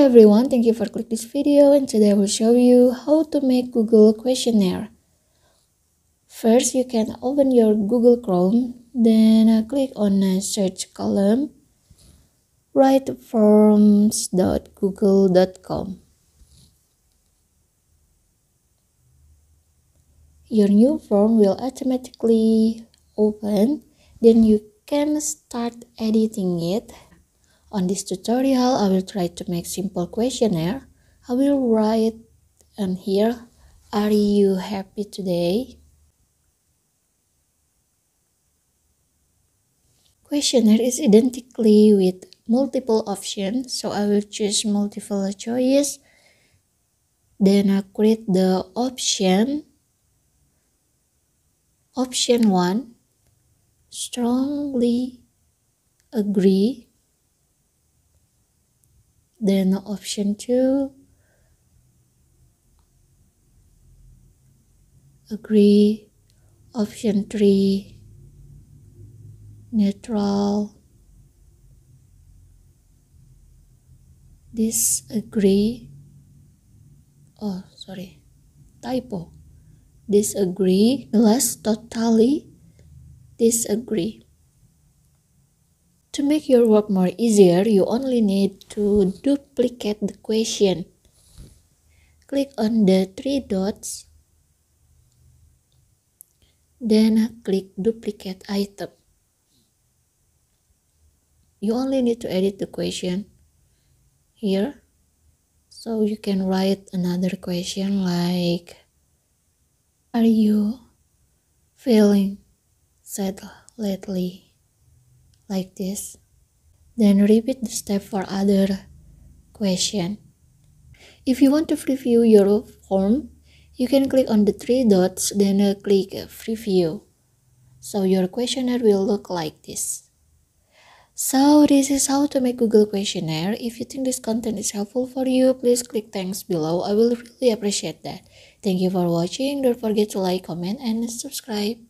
everyone, thank you for click this video and today I will show you how to make Google questionnaire. First, you can open your Google Chrome, then uh, click on uh, search column, write forms.google.com. Your new form will automatically open, then you can start editing it on this tutorial, I will try to make simple questionnaire. I will write and um, here, are you happy today? Questionnaire is identically with multiple options, so I will choose multiple choice. Then I create the option. Option 1, strongly agree there no option to agree, option 3, neutral, disagree, oh sorry, typo, disagree, plus totally disagree. To make your work more easier, you only need to duplicate the question. Click on the three dots, then click duplicate item. You only need to edit the question here. So you can write another question like, are you feeling sad lately? like this. Then repeat the step for other question. If you want to preview your form, you can click on the three dots, then uh, click uh, preview. So your questionnaire will look like this. So this is how to make Google questionnaire. If you think this content is helpful for you, please click thanks below. I will really appreciate that. Thank you for watching. Don't forget to like, comment, and subscribe.